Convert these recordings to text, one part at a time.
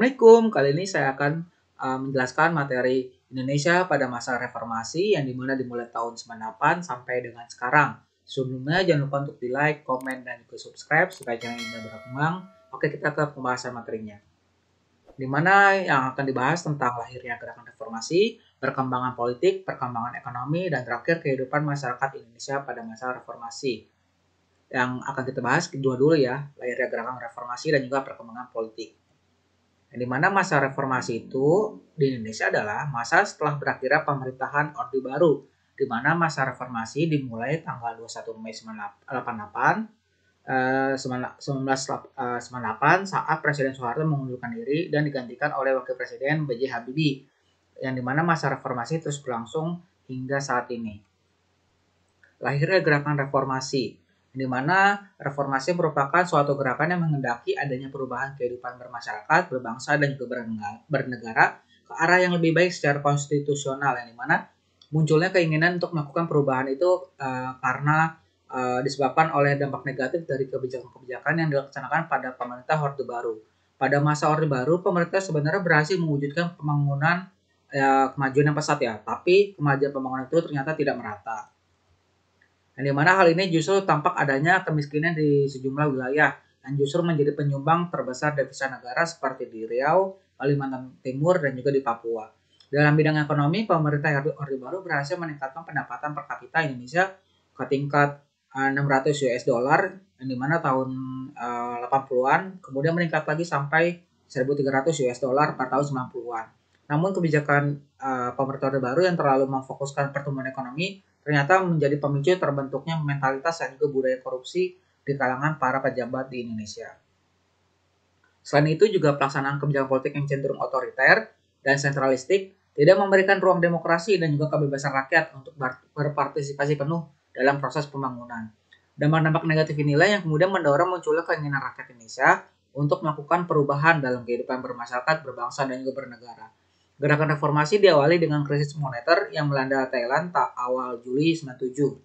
Assalamualaikum. Kali ini saya akan uh, menjelaskan materi Indonesia pada masa reformasi yang dimana dimulai tahun 98 sampai dengan sekarang. Sebelumnya jangan lupa untuk di like, komen, dan juga subscribe supaya channel ini berkembang. Oke kita ke pembahasan materinya. Dimana yang akan dibahas tentang lahirnya gerakan reformasi, perkembangan politik, perkembangan ekonomi, dan terakhir kehidupan masyarakat Indonesia pada masa reformasi. Yang akan kita bahas kedua dulu ya, lahirnya gerakan reformasi dan juga perkembangan politik di mana masa reformasi itu di Indonesia adalah masa setelah berakhirnya pemerintahan Orde Baru, di mana masa reformasi dimulai tanggal 21 Mei 1988 1998 eh, eh, saat Presiden Soeharto mengundurkan diri dan digantikan oleh Wakil Presiden B.J. Habibie yang dimana masa reformasi terus berlangsung hingga saat ini. Lahirnya gerakan reformasi di mana reformasi merupakan suatu gerakan yang menghendaki adanya perubahan kehidupan bermasyarakat, berbangsa, dan juga bernegara ke arah yang lebih baik secara konstitusional, yang dimana munculnya keinginan untuk melakukan perubahan itu uh, karena uh, disebabkan oleh dampak negatif dari kebijakan-kebijakan yang dilaksanakan pada pemerintah Orde Baru. Pada masa Orde Baru, pemerintah sebenarnya berhasil mewujudkan pembangunan ya, kemajuan yang pesat ya, tapi kemajuan pembangunan itu ternyata tidak merata yang dimana hal ini justru tampak adanya kemiskinan di sejumlah wilayah dan justru menjadi penyumbang terbesar devisa negara seperti di Riau, Kalimantan Timur, dan juga di Papua. Dalam bidang ekonomi, pemerintah Orde Baru berhasil meningkatkan pendapatan per kapita Indonesia ke tingkat 600 eh, US dollar yang dimana tahun 80-an eh, kemudian meningkat lagi sampai 1300 US dollar pada tahun 90-an. Namun kebijakan uh, pemerintah baru yang terlalu memfokuskan pertumbuhan ekonomi ternyata menjadi pemicu terbentuknya mentalitas dan juga budaya korupsi di kalangan para pejabat di Indonesia. Selain itu juga pelaksanaan kebijakan politik yang cenderung otoriter dan sentralistik tidak memberikan ruang demokrasi dan juga kebebasan rakyat untuk berpartisipasi penuh dalam proses pembangunan. Dampak-dampak negatif inilah yang kemudian mendorong munculnya keinginan rakyat Indonesia untuk melakukan perubahan dalam kehidupan bermasyarakat, berbangsa, dan juga bernegara. Gerakan reformasi diawali dengan krisis moneter yang melanda Thailand tak awal Juli 97.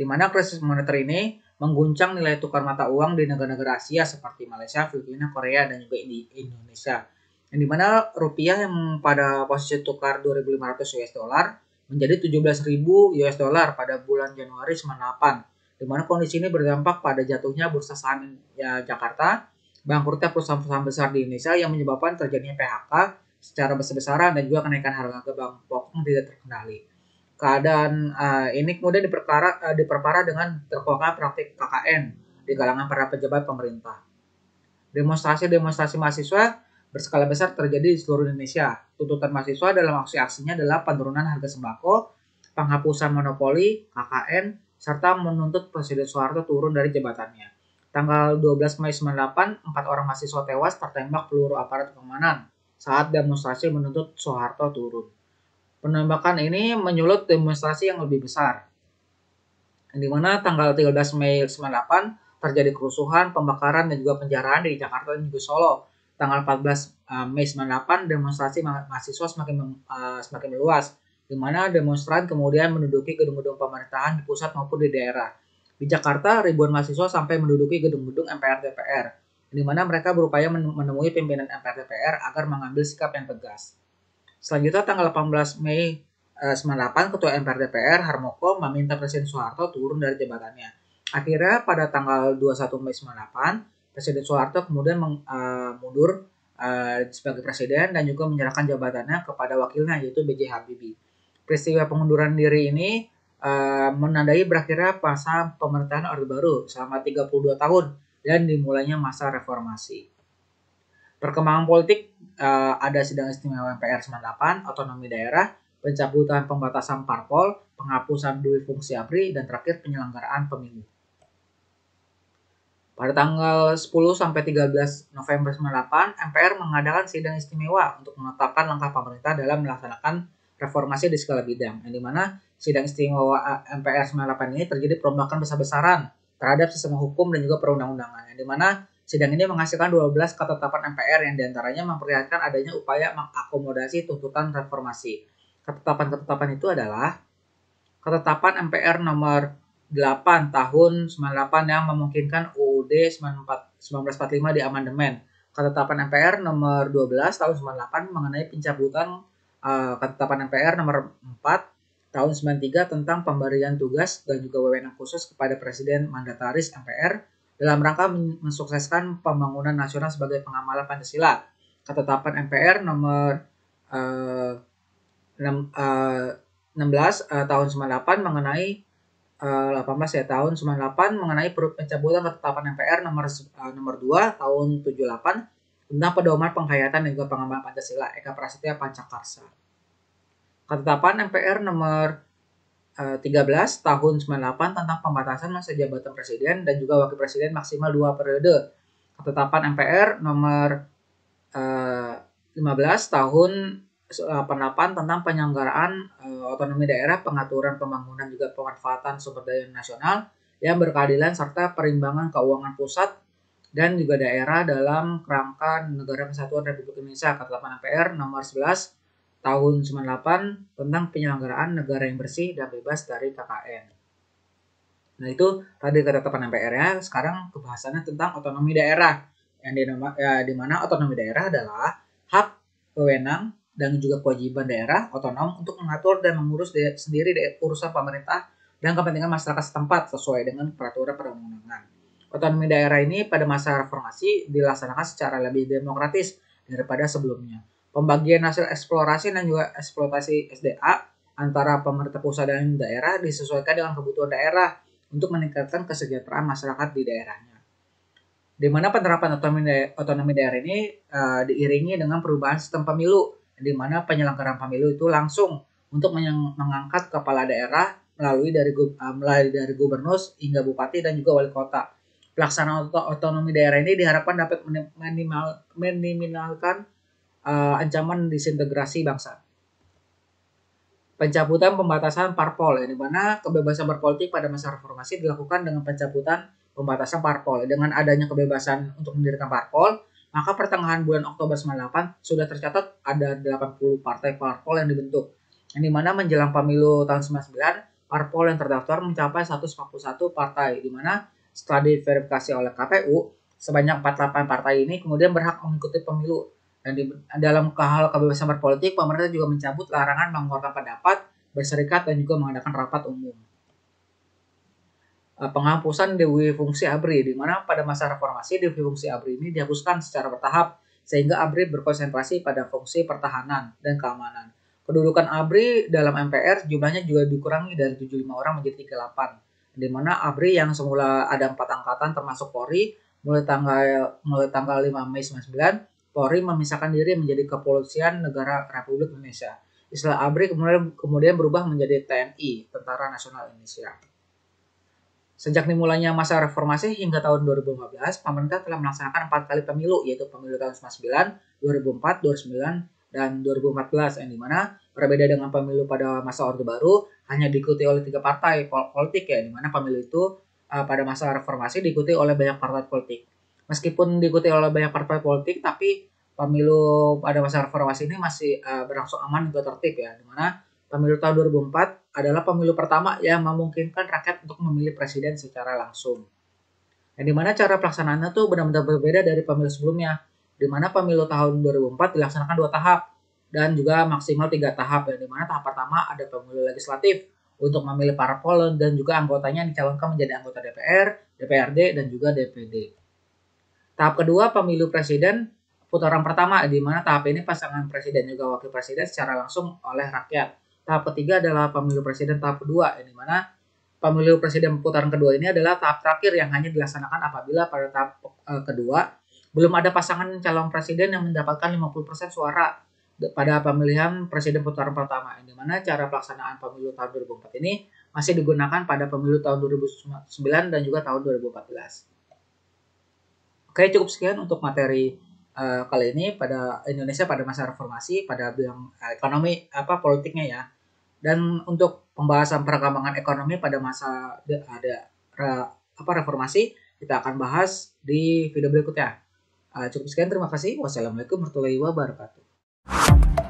Di mana krisis moneter ini mengguncang nilai tukar mata uang di negara-negara Asia seperti Malaysia, Filipina, Korea, dan juga di Indonesia. Yang dimana rupiah yang pada posisi tukar 2.500 US dollar menjadi 17.000 US dollar pada bulan Januari 98. Di mana kondisi ini berdampak pada jatuhnya bursa saham ya, Jakarta, bangkrutnya perusahaan-perusahaan besar di Indonesia yang menyebabkan terjadinya PHK secara besar-besaran dan juga kenaikan harga gabah pokok tidak terkendali. Keadaan uh, ini kemudian diperkara, uh, diperparah dengan terbongkar praktik KKN di kalangan para pejabat pemerintah. Demonstrasi-demonstrasi mahasiswa berskala besar terjadi di seluruh Indonesia. Tuntutan mahasiswa dalam aksi-aksinya adalah penurunan harga sembako, penghapusan monopoli, KKN, serta menuntut Presiden Soeharto turun dari jabatannya. Tanggal 12 Mei 1998, empat orang mahasiswa tewas tertembak peluru aparat keamanan saat demonstrasi menuntut Soeharto turun. Penembakan ini menyulut demonstrasi yang lebih besar, di mana tanggal 13 Mei 98 terjadi kerusuhan, pembakaran, dan juga penjarahan di Jakarta dan juga Solo. Tanggal 14 eh, Mei 98 demonstrasi mahasiswa semakin uh, semakin meluas, di mana demonstran kemudian menduduki gedung-gedung pemerintahan di pusat maupun di daerah. Di Jakarta, ribuan mahasiswa sampai menduduki gedung-gedung MPR DPR di mana mereka berupaya menemui pimpinan MPR DPR agar mengambil sikap yang tegas. Selanjutnya tanggal 18 Mei 98 eh, Ketua MPR DPR Harmoko meminta Presiden Soeharto turun dari jabatannya. Akhirnya pada tanggal 21 Mei 98 Presiden Soeharto kemudian meng, uh, mundur uh, sebagai presiden dan juga menyerahkan jabatannya kepada wakilnya yaitu B.J. Habibie. Peristiwa pengunduran diri ini uh, menandai berakhirnya masa pemerintahan Orde Baru selama 32 tahun dan dimulainya masa reformasi. Perkembangan politik uh, ada sidang istimewa MPR 98, otonomi daerah, pencabutan pembatasan parpol, penghapusan dui fungsi APRI, dan terakhir penyelenggaraan pemilu. Pada tanggal 10 sampai 13 November 98, MPR mengadakan sidang istimewa untuk menetapkan langkah pemerintah dalam melaksanakan reformasi di skala bidang, yang dimana sidang istimewa eh, MPR 98 ini terjadi perombakan besar-besaran terhadap sistem hukum dan juga perundang-undangan yang dimana sidang ini menghasilkan 12 ketetapan MPR yang diantaranya memperlihatkan adanya upaya mengakomodasi tuntutan reformasi. Ketetapan-ketetapan itu adalah ketetapan MPR nomor 8 tahun 98 yang memungkinkan UUD 1945 di amandemen. Ketetapan MPR nomor 12 tahun 98 mengenai pencabutan uh, ketetapan MPR nomor 4 tahun 93 tentang pemberian tugas dan juga wewenang khusus kepada Presiden Mandataris MPR dalam rangka mensukseskan pembangunan nasional sebagai pengamalan Pancasila. Ketetapan MPR nomor uh, 6, uh, 16 uh, tahun 98 mengenai 18 eh, ya tahun 98 mengenai pencabutan ketetapan MPR nomor uh, nomor 2 tahun 78 tentang pedoman penghayatan dan juga pengamalan Pancasila Eka Prasetya Pancakarsa. Ketetapan MPR nomor 13 eh, tahun 98 tentang pembatasan masa jabatan presiden dan juga wakil presiden maksimal dua periode. Ketetapan MPR nomor 15 eh, tahun 88 tentang penyelenggaraan eh, otonomi daerah, pengaturan pembangunan juga pemanfaatan sumber daya nasional yang berkeadilan serta perimbangan keuangan pusat dan juga daerah dalam kerangka Negara Kesatuan Republik Indonesia Ketetapan MPR nomor 11 tahun 98 tentang penyelenggaraan negara yang bersih dan bebas dari KKN. Nah itu tadi ketetapan MPR ya, sekarang kebahasannya tentang otonomi daerah. Yang dinama ya, dimana otonomi daerah adalah hak, wewenang, dan juga kewajiban daerah otonom untuk mengatur dan mengurus daya, sendiri daya, urusan pemerintah dan kepentingan masyarakat setempat sesuai dengan peraturan perundang-undangan. Otonomi daerah ini pada masa reformasi dilaksanakan secara lebih demokratis daripada sebelumnya Pembagian hasil eksplorasi dan juga eksploitasi SDA antara pemerintah pusat dan daerah disesuaikan dengan kebutuhan daerah untuk meningkatkan kesejahteraan masyarakat di daerahnya. Di mana penerapan otonomi, daerah ini uh, diiringi dengan perubahan sistem pemilu, di mana penyelenggaraan pemilu itu langsung untuk mengangkat kepala daerah melalui dari eh, mulai dari gubernur hingga bupati dan juga wali kota pelaksanaan otonomi daerah ini diharapkan dapat minimal, minimalkan uh, ancaman disintegrasi bangsa. Pencabutan pembatasan parpol, ya, di mana kebebasan berpolitik pada masa reformasi dilakukan dengan pencabutan pembatasan parpol. Dengan adanya kebebasan untuk mendirikan parpol, maka pertengahan bulan Oktober 98 sudah tercatat ada 80 partai parpol yang dibentuk. Yang dimana menjelang pemilu tahun 99, parpol yang terdaftar mencapai 141 partai, di mana setelah diverifikasi oleh KPU, sebanyak 48 partai ini kemudian berhak mengikuti pemilu dan di, dalam hal kebebasan berpolitik, pemerintah juga mencabut larangan mengeluarkan pendapat, berserikat, dan juga mengadakan rapat umum. Eh, penghapusan Dewi Fungsi ABRI, di mana pada masa reformasi Dewi Fungsi ABRI ini dihapuskan secara bertahap, sehingga ABRI berkonsentrasi pada fungsi pertahanan dan keamanan. Kedudukan ABRI dalam MPR jumlahnya juga dikurangi dari 75 orang menjadi 38, di mana ABRI yang semula ada empat angkatan termasuk Polri mulai tanggal mulai tanggal 5 Mei 99 Polri memisahkan diri menjadi Kepolisian Negara Republik Indonesia. Istilah ABRI kemudian, kemudian berubah menjadi TNI, Tentara Nasional Indonesia. Sejak dimulainya masa reformasi hingga tahun 2015, pemerintah telah melaksanakan empat kali pemilu, yaitu pemilu tahun 2009, 2004, 2009, dan 2014, yang dimana berbeda dengan pemilu pada masa Orde Baru, hanya diikuti oleh tiga partai politik ya, dimana pemilu itu eh, pada masa reformasi diikuti oleh banyak partai politik meskipun diikuti oleh banyak partai politik tapi pemilu pada masa reformasi ini masih uh, eh, berlangsung aman dan tertib ya dimana pemilu tahun 2004 adalah pemilu pertama yang memungkinkan rakyat untuk memilih presiden secara langsung nah, di dimana cara pelaksanaannya tuh benar-benar berbeda dari pemilu sebelumnya di mana pemilu tahun 2004 dilaksanakan dua tahap dan juga maksimal tiga tahap ya. di mana tahap pertama ada pemilu legislatif untuk memilih para polon dan juga anggotanya yang dicalonkan menjadi anggota DPR, DPRD, dan juga DPD. Tahap kedua pemilu presiden putaran pertama di mana tahap ini pasangan presiden juga wakil presiden secara langsung oleh rakyat. Tahap ketiga adalah pemilu presiden tahap kedua di mana pemilu presiden putaran kedua ini adalah tahap terakhir yang hanya dilaksanakan apabila pada tahap uh, kedua belum ada pasangan calon presiden yang mendapatkan 50% suara pada pemilihan presiden putaran pertama di mana cara pelaksanaan pemilu tahun 2004 ini masih digunakan pada pemilu tahun 2009 dan juga tahun 2014. Oke, cukup sekian untuk materi uh, kali ini pada Indonesia pada masa reformasi pada bidang eh, ekonomi apa politiknya ya. Dan untuk pembahasan perkembangan ekonomi pada masa ada re, apa reformasi kita akan bahas di video berikutnya. Uh, cukup sekian terima kasih. Wassalamualaikum warahmatullahi wabarakatuh.